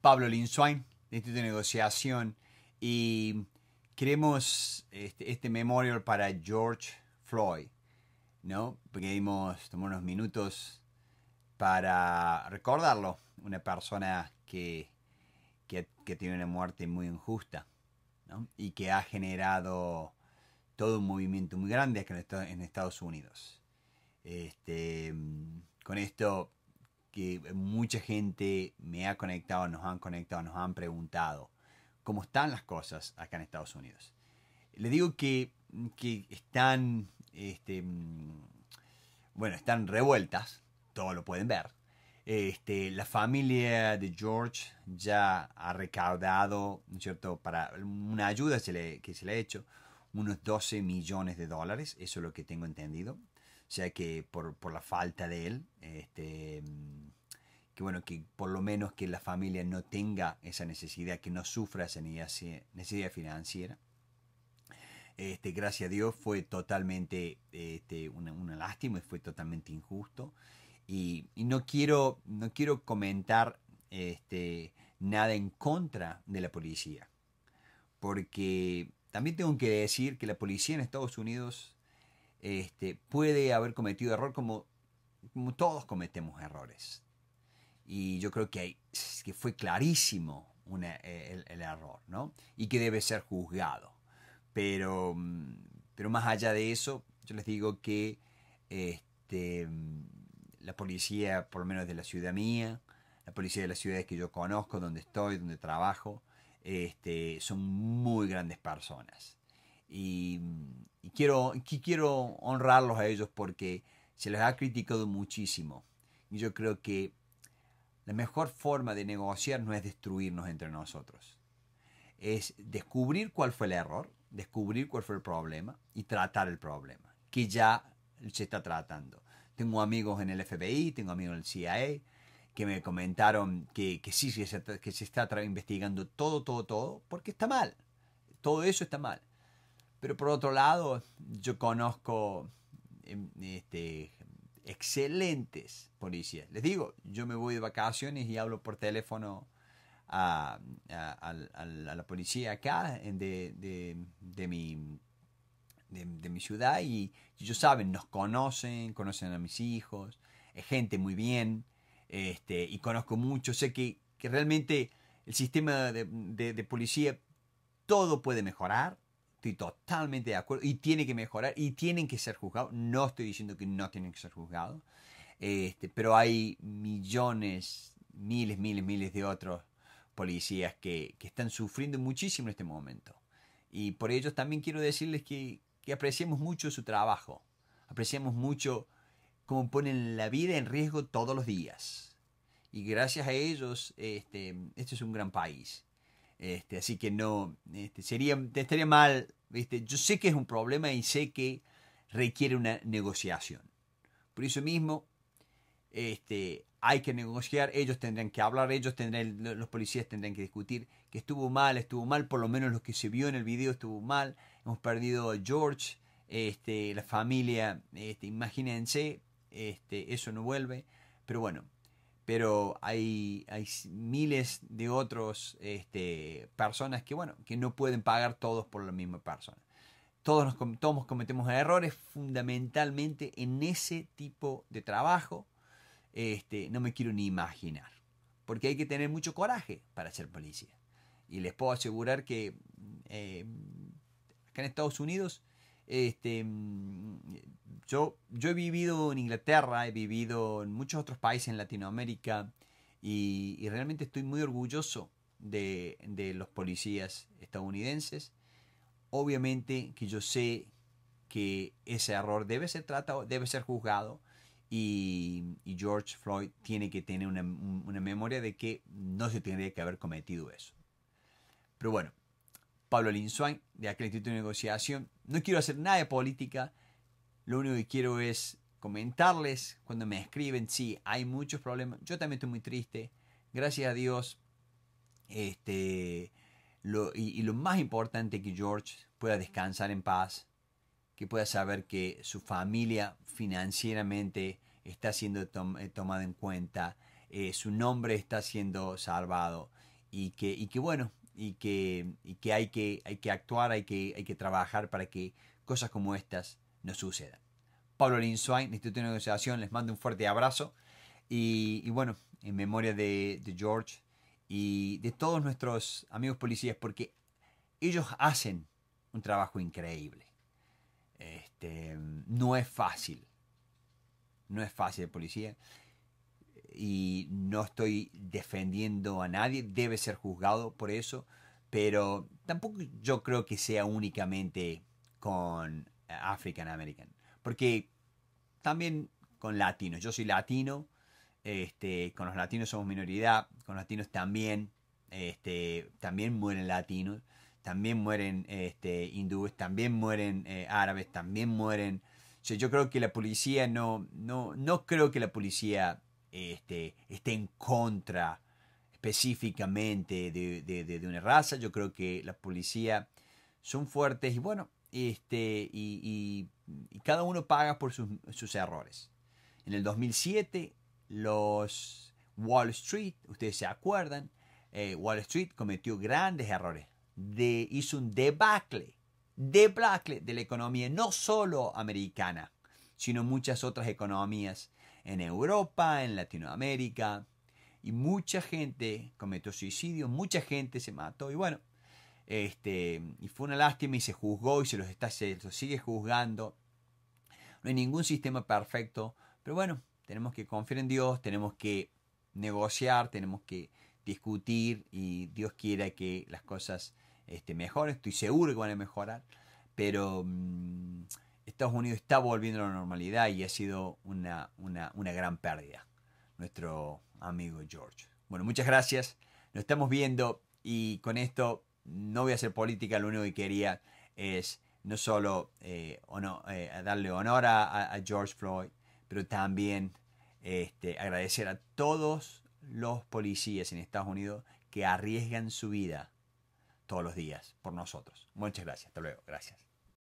Pablo Linswain, Instituto de Negociación, y queremos este, este memorial para George Floyd, ¿no? Queremos tomar unos minutos para recordarlo, una persona que, tiene una muerte muy injusta, Y que ha generado todo un movimiento muy grande en Estados Unidos. Este, con esto mucha gente me ha conectado, nos han conectado, nos han preguntado cómo están las cosas acá en Estados Unidos. Le digo que, que están, este, bueno, están revueltas, todo lo pueden ver. Este, la familia de George ya ha recaudado, ¿no es cierto?, para una ayuda se le, que se le ha hecho, unos 12 millones de dólares, eso es lo que tengo entendido. O sea que por, por la falta de él, este, que bueno, que por lo menos que la familia no tenga esa necesidad, que no sufra esa necesidad financiera. Este, gracias a Dios fue totalmente este, una, lástima y fue totalmente injusto. Y, no, quiero, no quiero comentar este, nada en contra de la policía, porque también tengo que decir que la policía en Estados Unidos este, puede haber cometido error como todos cometemos errores y yo creo que, que fue clarísimo e, el, error, ¿no? Y que debe ser juzgado. Pero, mm, pero más allá de eso, yo les digo que este, mm, la policía, por lo menos de la ciudad mía, la policía de las ciudades que yo conozco, donde estoy, donde trabajo, este, son muy grandes personas. Y, mm, quiero, quiero honrarlos a ellos porque se les ha criticado muchísimo. Y yo creo que la mejor forma de negociar no es destruirnos entre nosotros. Es descubrir cuál fue el error, descubrir cuál fue el problema y tratar el problema, que ya se está tratando. Tengo amigos en el FBI, tengo amigos en el CIA, que me comentaron que, sí, que se, se está investigando todo, todo, todo, porque está mal. Todo eso está mal. Pero por otro lado, yo conozco em, este, excelentes policías. Les digo, yo me voy de vacaciones y hablo por teléfono a, la policía acá de, de, mi ciudad y ellos saben, nos conocen, conocen a mis hijos, es gente muy bien, este, y conozco mucho, sé que, realmente el sistema de, policía todo puede mejorar, Estoy totalmente de acuerdo y tiene que mejorar y tienen que ser juzgados. No estoy diciendo que no tienen que ser juzgados, este, pero hay millones, miles, miles, miles de otros policías que, están sufriendo muchísimo en este momento. Y por ellos también quiero decirles que, apreciamos mucho su trabajo, apreciamos mucho cómo ponen la vida en riesgo todos los días. Y gracias a ellos, este, este es un gran país. Este, así que no, este, sería, estaría mal. yo sé que es un problema y sé que requiere una negociación. Por eso mismo, este, hay que negociar, ellos tendrán que hablar, ellos tendrán, los policías tendrán que discutir que estuvo mal, estuvo mal, por lo menos lo que se vio en el video estuvo mal. Hemos perdido a George, este, la familia, este, imagínense, este, eso no vuelve. Pero bueno, pero hay, miles de otros este, personas que, bueno, que no pueden pagar todos por la misma persona. Todos, nos, todos cometemos errores fundamentalmente en ese tipo de trabajo. Este, no me quiero ni imaginar, porque hay que tener mucho coraje para ser policía. Y les puedo asegurar que eh, acá en Estados Unidos este, yo, he vivido en Inglaterra, he vivido en muchos otros países en Latinoamérica y, realmente estoy muy orgulloso de, los policías estadounidenses. Obviamente que yo sé que ese error debe ser tratado, debe ser juzgado y, George Floyd tiene que tener una, memoria de que no se tendría que haber cometido eso. Pero bueno, Pablo Linsuain de aquel Instituto de Negociación, no quiero hacer nada de política, lo único que quiero es comentarles cuando me escriben, sí, hay muchos problemas. Yo también estoy muy triste. Gracias a Dios. Este, y, lo más importante es que George pueda descansar en paz, que pueda saber que su familia financieramente está siendo eh, tomada en cuenta, eh, su nombre está siendo salvado y que, bueno, y que, que, hay que hay que actuar, hay que, hay que trabajar para que cosas como estas no suceda. Pablo Linzwain, Instituto de Negociación, les mando un fuerte abrazo. Y, bueno, en memoria de, George y de todos nuestros amigos policías, porque ellos hacen un trabajo increíble. Este, no es fácil. No es fácil de policía. Y no estoy defendiendo a nadie. Debe ser juzgado por eso. Pero tampoco yo creo que sea únicamente con African American. Porque también con latinos, yo soy latino, este, con los latinos somos minoridad, con los latinos también, este, también mueren latinos, también mueren este, hindúes, también mueren eh, árabes, también mueren... yo creo que la policía no, no, no creo que la policía este, esté en contra específicamente de, de, de, una raza. Yo creo que la policía son fuertes y bueno, este, y, cada uno paga por sus, errores. En el 2007, los Wall Street, ustedes se acuerdan, eh, Wall Street cometió grandes errores. De, hizo un debacle, debacle de la economía no solo americana, sino muchas otras economías en Europa, en Latinoamérica. Y mucha gente cometió suicidio, mucha gente se mató. Y bueno, este, y fue una lástima y se juzgó y se los está se sigue juzgando. No hay ningún sistema perfecto, pero bueno, tenemos que confiar en Dios, tenemos que negociar, tenemos que discutir y Dios quiera que las cosas este, mejoren. Estoy seguro que van a mejorar, pero mm, Estados Unidos está volviendo a la normalidad y ha sido una, una, una gran pérdida. Nuestro amigo George. Bueno, muchas gracias. Nos estamos viendo y con esto no voy a hacer política, lo único que quería es no solo eh, eh darle honor a, George Floyd, pero también este, agradecer a todos los policías en Estados Unidos que arriesgan su vida todos los días por nosotros. Muchas gracias. Hasta luego. Gracias.